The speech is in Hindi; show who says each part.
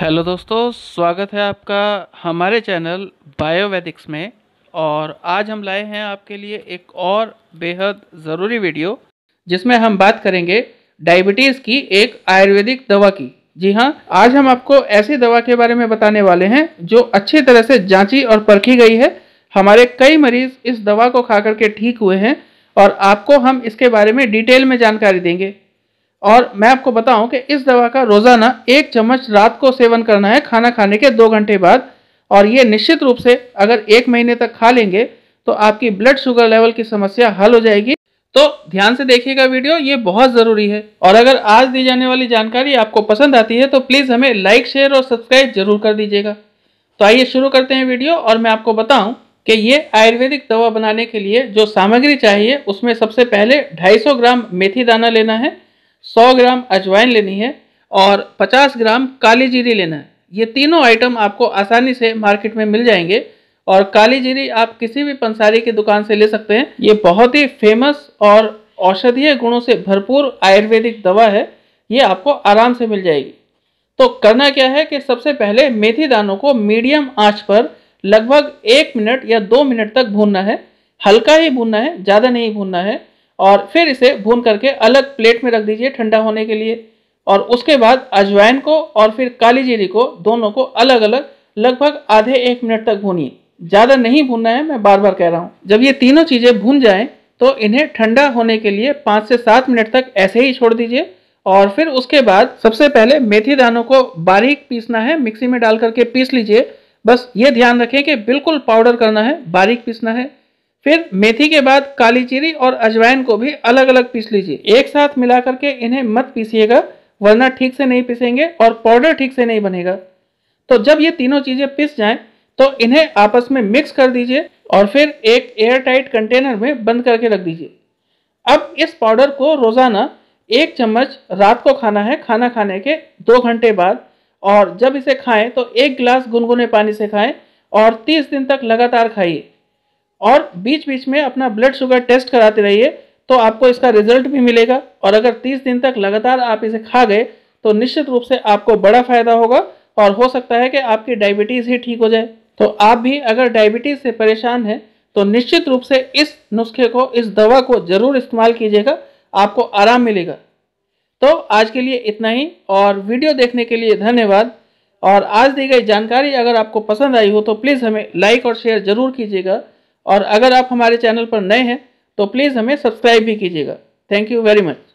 Speaker 1: हेलो दोस्तों स्वागत है आपका हमारे चैनल बायोवैदिक्स में और आज हम लाए हैं आपके लिए एक और बेहद ज़रूरी वीडियो जिसमें हम बात करेंगे डायबिटीज़ की एक आयुर्वेदिक दवा की जी हाँ आज हम आपको ऐसी दवा के बारे में बताने वाले हैं जो अच्छी तरह से जांची और परखी गई है हमारे कई मरीज़ इस दवा को खा करके ठीक हुए हैं और आपको हम इसके बारे में डिटेल में जानकारी देंगे और मैं आपको बताऊं कि इस दवा का रोज़ाना एक चम्मच रात को सेवन करना है खाना खाने के दो घंटे बाद और ये निश्चित रूप से अगर एक महीने तक खा लेंगे तो आपकी ब्लड शुगर लेवल की समस्या हल हो जाएगी तो ध्यान से देखिएगा वीडियो ये बहुत ज़रूरी है और अगर आज दी जाने वाली जानकारी आपको पसंद आती है तो प्लीज़ हमें लाइक शेयर और सब्सक्राइब जरूर कर दीजिएगा तो आइए शुरू करते हैं वीडियो और मैं आपको बताऊं कि ये आयुर्वेदिक दवा बनाने के लिए जो सामग्री चाहिए उसमें सबसे पहले 250 ग्राम मेथी दाना लेना है 100 ग्राम अजवाइन लेनी है और 50 ग्राम काली जीरी लेना है ये तीनों आइटम आपको आसानी से मार्केट में मिल जाएंगे और काली जीरी आप किसी भी पंसारी की दुकान से ले सकते हैं ये बहुत ही फेमस और औषधीय गुणों से भरपूर आयुर्वेदिक दवा है ये आपको आराम से मिल जाएगी तो करना क्या है कि सबसे पहले मेथी दानों को मीडियम आँच पर लगभग एक मिनट या दो मिनट तक भूनना है हल्का ही भूनना है ज़्यादा नहीं भूनना है और फिर इसे भून करके अलग प्लेट में रख दीजिए ठंडा होने के लिए और उसके बाद अजवाइन को और फिर काली जीरी को दोनों को अलग अलग लगभग आधे एक मिनट तक भूनिए ज़्यादा नहीं भूनना है मैं बार बार कह रहा हूँ जब ये तीनों चीज़ें भून जाएँ तो इन्हें ठंडा होने के लिए पाँच से सात मिनट तक ऐसे ही छोड़ दीजिए और फिर उसके बाद सबसे पहले मेथी दानों को बारीक पीसना है मिक्सी में डाल करके पीस लीजिए बस ये ध्यान रखें कि बिल्कुल पाउडर करना है बारीक पीसना है फिर मेथी के बाद काली चीरी और अजवाइन को भी अलग अलग पीस लीजिए एक साथ मिला करके इन्हें मत पीसिएगा वरना ठीक से नहीं पीसेंगे और पाउडर ठीक से नहीं बनेगा तो जब ये तीनों चीज़ें पिस जाएं तो इन्हें आपस में मिक्स कर दीजिए और फिर एक एयर टाइट कंटेनर में बंद करके रख दीजिए अब इस पाउडर को रोज़ाना एक चम्मच रात को खाना है खाना खाने के दो घंटे बाद और जब इसे खाएं तो एक गिलास गुनगुने पानी से खाएं और 30 दिन तक लगातार खाइए और बीच बीच में अपना ब्लड शुगर टेस्ट कराते रहिए तो आपको इसका रिजल्ट भी मिलेगा और अगर 30 दिन तक लगातार आप इसे खा गए तो निश्चित रूप से आपको बड़ा फायदा होगा और हो सकता है कि आपकी डायबिटीज़ ही ठीक हो जाए तो आप भी अगर डायबिटीज़ से परेशान हैं तो निश्चित रूप से इस नुस्खे को इस दवा को ज़रूर इस्तेमाल कीजिएगा आपको आराम मिलेगा तो आज के लिए इतना ही और वीडियो देखने के लिए धन्यवाद और आज दी गई जानकारी अगर आपको पसंद आई हो तो प्लीज़ हमें लाइक और शेयर ज़रूर कीजिएगा और अगर आप हमारे चैनल पर नए हैं तो प्लीज़ हमें सब्सक्राइब भी कीजिएगा थैंक यू वेरी मच